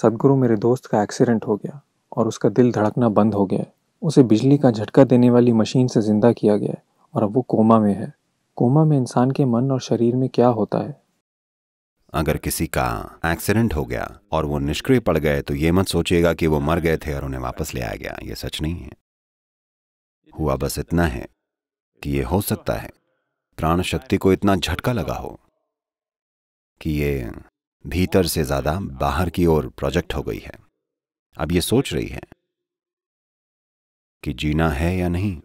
सदगुरु मेरे दोस्त का एक्सीडेंट हो गया और उसका दिल धड़कना बंद हो गया है उसे बिजली का झटका देने वाली मशीन से ज़िंदा किया गया है और अब वो कोमा में है कोमा में इंसान के मन और शरीर में क्या होता है अगर किसी का एक्सीडेंट हो गया और वो निष्क्रिय पड़ गए तो ये मत सोचिएगा कि वो मर गए थे और उन्हें वापस ले आया गया ये सच नहीं है हुआ बस इतना है कि ये हो सकता है प्राण शक्ति को इतना झटका लगा हो कि ये भीतर से ज्यादा बाहर की ओर प्रोजेक्ट हो गई है अब ये सोच रही है कि जीना है या नहीं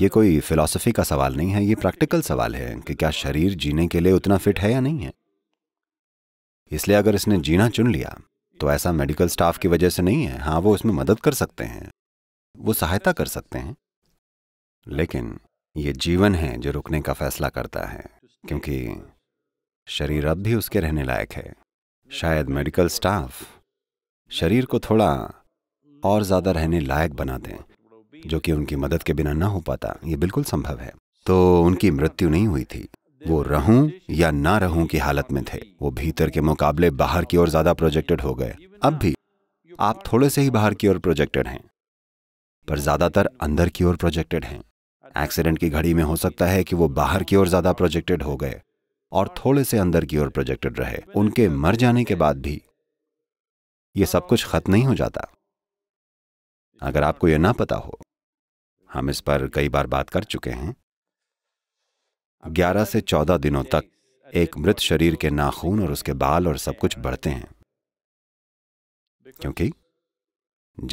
ये कोई फिलॉसफी का सवाल नहीं है ये प्रैक्टिकल सवाल है कि क्या शरीर जीने के लिए उतना फिट है या नहीं है इसलिए अगर इसने जीना चुन लिया तो ऐसा मेडिकल स्टाफ की वजह से नहीं है हाँ वो इसमें मदद कर सकते हैं वो सहायता कर सकते हैं लेकिन ये जीवन है जो रुकने का फैसला करता है क्योंकि शरीर अब भी उसके रहने लायक है शायद मेडिकल स्टाफ शरीर को थोड़ा और ज़्यादा रहने लायक बना दें जो कि उनकी मदद के बिना ना हो पाता ये बिल्कुल संभव है तो उनकी मृत्यु नहीं हुई थी वो रहूं या ना रहूं की हालत में थे वो भीतर के मुकाबले बाहर की ओर ज़्यादा प्रोजेक्टेड हो गए अब भी आप थोड़े से ही बाहर की ओर प्रोजेक्टेड हैं पर ज़्यादातर अंदर की ओर प्रोजेक्टेड हैं एक्सीडेंट की घड़ी में हो सकता है कि वो बाहर की ओर ज्यादा प्रोजेक्टेड हो गए और थोड़े से अंदर की ओर प्रोजेक्टेड रहे उनके मर जाने के बाद भी ये सब कुछ खत्म नहीं हो जाता अगर आपको यह ना पता हो हम इस पर कई बार बात कर चुके हैं 11 से 14 दिनों तक एक मृत शरीर के नाखून और उसके बाल और सब कुछ बढ़ते हैं क्योंकि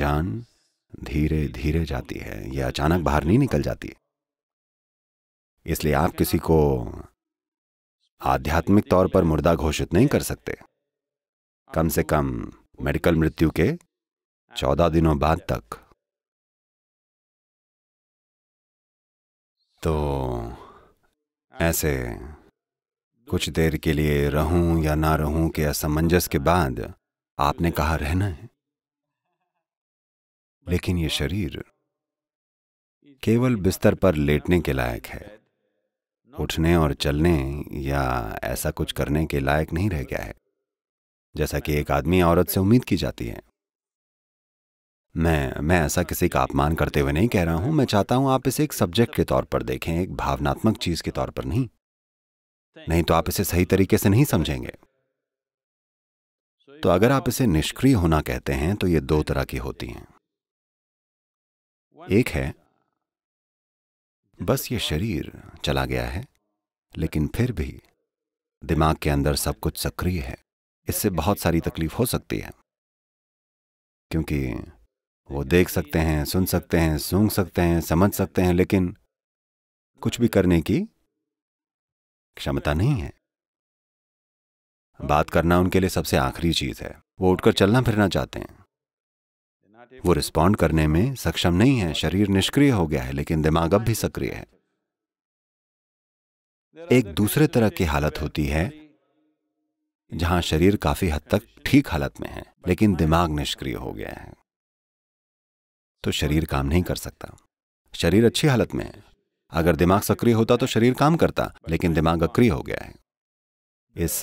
जान धीरे धीरे जाती है यह अचानक बाहर नहीं निकल जाती इसलिए आप किसी को आध्यात्मिक तौर पर मुर्दा घोषित नहीं कर सकते कम से कम मेडिकल मृत्यु के चौदह दिनों बाद तक तो ऐसे कुछ देर के लिए रहूं या ना रहूं के असमंजस के बाद आपने कहा रहना है लेकिन ये शरीर केवल बिस्तर पर लेटने के लायक है उठने और चलने या ऐसा कुछ करने के लायक नहीं रह गया है जैसा कि एक आदमी औरत से उम्मीद की जाती है मैं मैं ऐसा किसी का अपमान करते हुए नहीं कह रहा हूं मैं चाहता हूं आप इसे एक सब्जेक्ट के तौर पर देखें एक भावनात्मक चीज के तौर पर नहीं नहीं तो आप इसे सही तरीके से नहीं समझेंगे तो अगर आप इसे निष्क्रिय होना कहते हैं तो ये दो तरह की होती हैं एक है बस ये शरीर चला गया है लेकिन फिर भी दिमाग के अंदर सब कुछ सक्रिय है इससे बहुत सारी तकलीफ हो सकती है क्योंकि वो देख सकते हैं सुन सकते हैं सूंघ सकते हैं समझ सकते हैं लेकिन कुछ भी करने की क्षमता नहीं है बात करना उनके लिए सबसे आखिरी चीज है वो उठकर चलना फिरना चाहते हैं वो रिस्पॉन्ड करने में सक्षम नहीं है शरीर निष्क्रिय हो गया है लेकिन दिमाग अब भी सक्रिय है एक दूसरे तरह की हालत होती है जहां शरीर काफी हद तक ठीक हालत में है लेकिन दिमाग निष्क्रिय हो गया है तो शरीर काम नहीं कर सकता शरीर अच्छी हालत में है अगर दिमाग सक्रिय होता तो शरीर काम करता लेकिन दिमाग अक्रिय हो गया है इस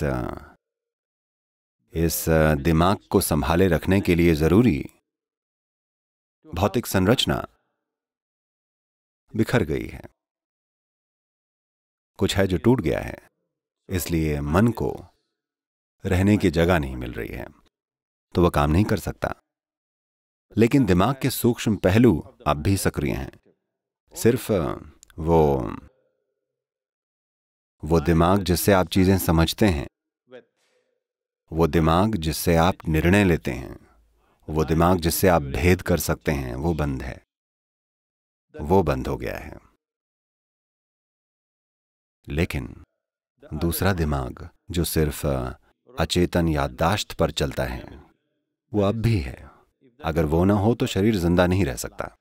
इस दिमाग को संभाले रखने के लिए जरूरी भौतिक संरचना बिखर गई है कुछ है जो टूट गया है इसलिए मन को रहने की जगह नहीं मिल रही है तो वह काम नहीं कर सकता लेकिन दिमाग के सूक्ष्म पहलू अब भी सक्रिय हैं सिर्फ वो वो दिमाग जिससे आप चीजें समझते हैं वो दिमाग जिससे आप निर्णय लेते हैं वो दिमाग जिससे आप भेद कर सकते हैं वो बंद है वो बंद हो गया है लेकिन दूसरा दिमाग जो सिर्फ अचेतन याददाश्त पर चलता है वो अब भी है अगर वो ना हो तो शरीर जिंदा नहीं रह सकता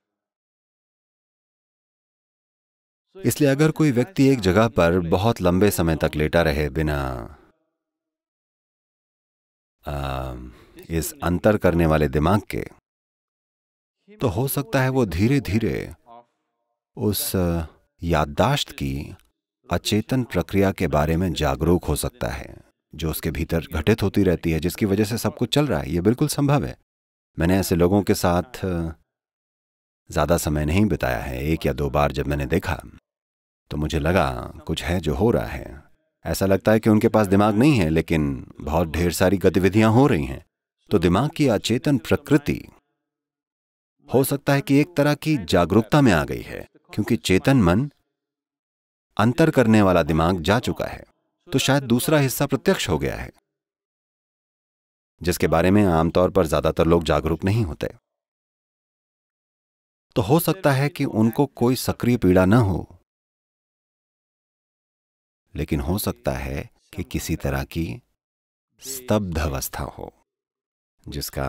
इसलिए अगर कोई व्यक्ति एक जगह पर बहुत लंबे समय तक लेटा रहे बिना आ, इस अंतर करने वाले दिमाग के तो हो सकता है वो धीरे धीरे उस याददाश्त की अचेतन प्रक्रिया के बारे में जागरूक हो सकता है जो उसके भीतर घटित होती रहती है जिसकी वजह से सब कुछ चल रहा है ये बिल्कुल संभव है मैंने ऐसे लोगों के साथ ज़्यादा समय नहीं बिताया है एक या दो बार जब मैंने देखा तो मुझे लगा कुछ है जो हो रहा है ऐसा लगता है कि उनके पास दिमाग नहीं है लेकिन बहुत ढेर सारी गतिविधियां हो रही हैं तो दिमाग की अचेतन प्रकृति हो सकता है कि एक तरह की जागरूकता में आ गई है क्योंकि चेतन मन अंतर करने वाला दिमाग जा चुका है तो शायद दूसरा हिस्सा प्रत्यक्ष हो गया है जिसके बारे में आमतौर पर ज्यादातर लोग जागरूक नहीं होते तो हो सकता है कि उनको कोई सक्रिय पीड़ा ना हो लेकिन हो सकता है कि किसी तरह की स्तब्ध अवस्था हो जिसका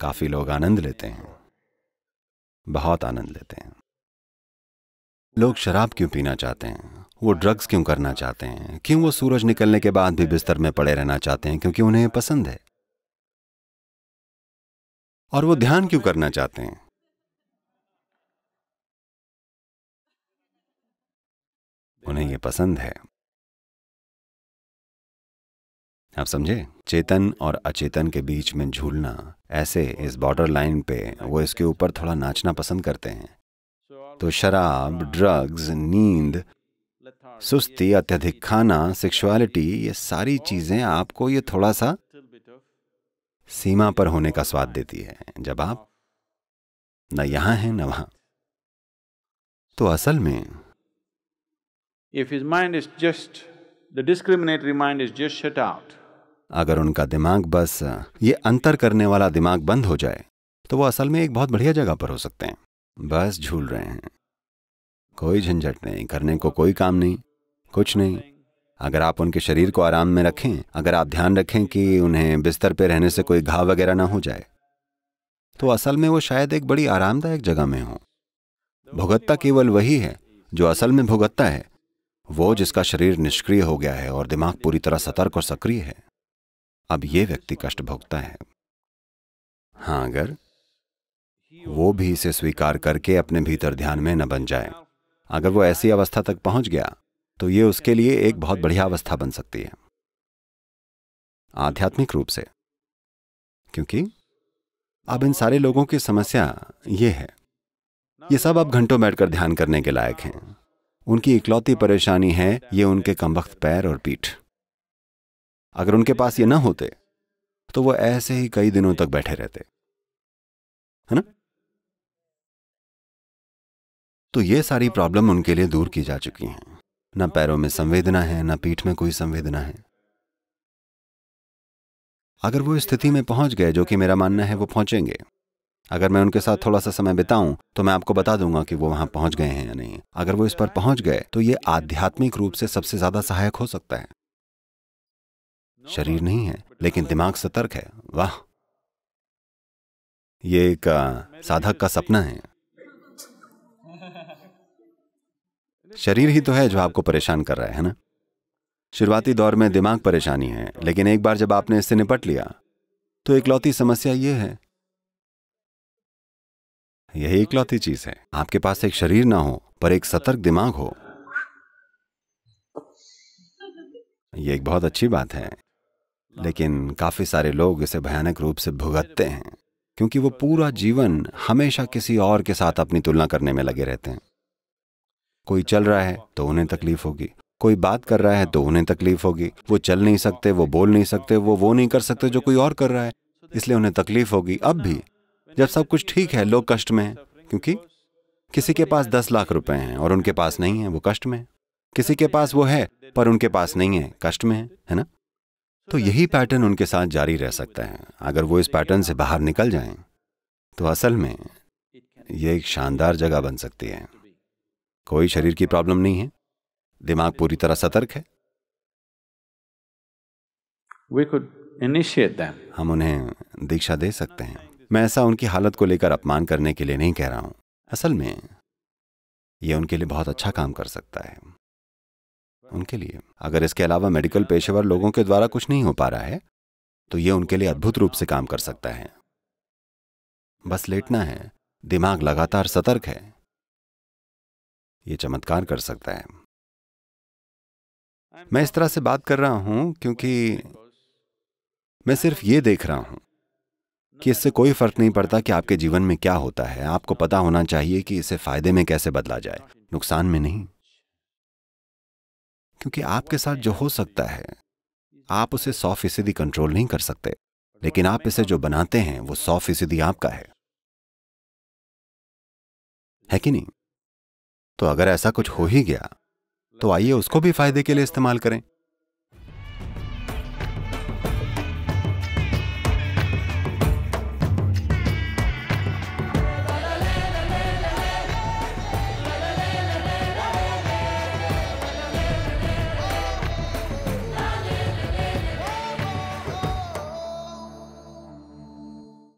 काफ़ी लोग आनंद लेते हैं बहुत आनंद लेते हैं लोग शराब क्यों पीना चाहते हैं वो ड्रग्स क्यों करना चाहते हैं क्यों वो सूरज निकलने के बाद भी बिस्तर में पड़े रहना चाहते हैं क्योंकि उन्हें पसंद है और वो ध्यान क्यों करना चाहते हैं उन्हें ये पसंद है आप समझे चेतन और अचेतन के बीच में झूलना ऐसे इस बॉर्डर लाइन पे वो इसके ऊपर थोड़ा नाचना पसंद करते हैं तो शराब ड्रग्स नींद सुस्ती अत्यधिक खाना सेक्सुअलिटी ये सारी चीज़ें आपको ये थोड़ा सा सीमा पर होने का स्वाद देती है जब आप न यहाँ हैं न वहां तो असल में if is mind is just the discriminatory mind is just shut out अगर उनका दिमाग बस ये अंतर करने वाला दिमाग बंद हो जाए तो वो असल में एक बहुत बढ़िया जगह पर हो सकते हैं बस झूल रहे हैं कोई झंझट नहीं करने को कोई काम नहीं कुछ नहीं अगर आप उनके शरीर को आराम में रखें अगर आप ध्यान रखें कि उन्हें बिस्तर पर रहने से कोई घाव वगैरह ना हो जाए तो असल में वो शायद एक बड़ी आरामदायक जगह में हो भुगतता केवल वही है जो असल में भुगतता है वो जिसका शरीर निष्क्रिय हो गया है और दिमाग पूरी तरह सतर्क और सक्रिय है अब ये व्यक्ति कष्ट भोगता है हाँ अगर वो भी इसे स्वीकार करके अपने भीतर ध्यान में न बन जाए अगर वो ऐसी अवस्था तक पहुंच गया तो ये उसके लिए एक बहुत बढ़िया अवस्था बन सकती है आध्यात्मिक रूप से क्योंकि अब इन सारे लोगों की समस्या ये है ये सब अब घंटों बैठकर ध्यान करने के लायक हैं उनकी इकलौती परेशानी है ये उनके कमबख्त पैर और पीठ अगर उनके पास ये ना होते तो वो ऐसे ही कई दिनों तक बैठे रहते है ना तो ये सारी प्रॉब्लम उनके लिए दूर की जा चुकी हैं ना पैरों में संवेदना है ना पीठ में कोई संवेदना है अगर वो स्थिति में पहुंच गए जो कि मेरा मानना है वो पहुंचेंगे अगर मैं उनके साथ थोड़ा सा समय बिताऊं तो मैं आपको बता दूंगा कि वो वहां पहुंच गए हैं या नहीं अगर वो इस पर पहुंच गए तो ये आध्यात्मिक रूप से सबसे ज्यादा सहायक हो सकता है शरीर नहीं है लेकिन दिमाग सतर्क है वाह ये एक साधक का सपना है शरीर ही तो है जो आपको परेशान कर रहा है ना शुरुआती दौर में दिमाग परेशानी है लेकिन एक बार जब आपने इससे निपट लिया तो इकलौती समस्या ये है यही इकलौती चीज है आपके पास एक शरीर ना हो पर एक सतर्क दिमाग हो यह एक बहुत अच्छी बात है लेकिन काफ़ी सारे लोग इसे भयानक रूप से भुगतते हैं क्योंकि वो पूरा जीवन हमेशा किसी और के साथ अपनी तुलना करने में लगे रहते हैं कोई चल रहा है तो उन्हें तकलीफ होगी कोई बात कर रहा है तो उन्हें तकलीफ होगी वो चल नहीं सकते वो बोल नहीं सकते वो वो नहीं कर सकते जो कोई और कर रहा है इसलिए उन्हें तकलीफ होगी अब भी जब सब कुछ ठीक है लोग कष्ट में हैं क्योंकि किसी के पास दस लाख रुपए हैं और उनके पास नहीं है वो कष्ट में है किसी के पास वो है पर उनके पास नहीं है कष्ट में है है ना तो यही पैटर्न उनके साथ जारी रह सकता है अगर वो इस पैटर्न से बाहर निकल जाएं, तो असल में यह एक शानदार जगह बन सकती है कोई शरीर की प्रॉब्लम नहीं है दिमाग पूरी तरह सतर्क है हम उन्हें दीक्षा दे सकते हैं मैं ऐसा उनकी हालत को लेकर अपमान करने के लिए नहीं कह रहा हूं असल में यह उनके लिए बहुत अच्छा काम कर सकता है उनके लिए अगर इसके अलावा मेडिकल पेशेवर लोगों के द्वारा कुछ नहीं हो पा रहा है तो यह उनके लिए अद्भुत रूप से काम कर सकता है बस लेटना है दिमाग लगातार सतर्क है यह चमत्कार कर सकता है मैं इस तरह से बात कर रहा हूं क्योंकि मैं सिर्फ ये देख रहा हूं कि इससे कोई फर्क नहीं पड़ता कि आपके जीवन में क्या होता है आपको पता होना चाहिए कि इसे फायदे में कैसे बदला जाए नुकसान में नहीं क्योंकि आपके साथ जो हो सकता है आप उसे सौ फीसदी कंट्रोल नहीं कर सकते लेकिन आप इसे जो बनाते हैं वो सौ फीसदी आपका है है कि नहीं तो अगर ऐसा कुछ हो ही गया तो आइए उसको भी फायदे के लिए इस्तेमाल करें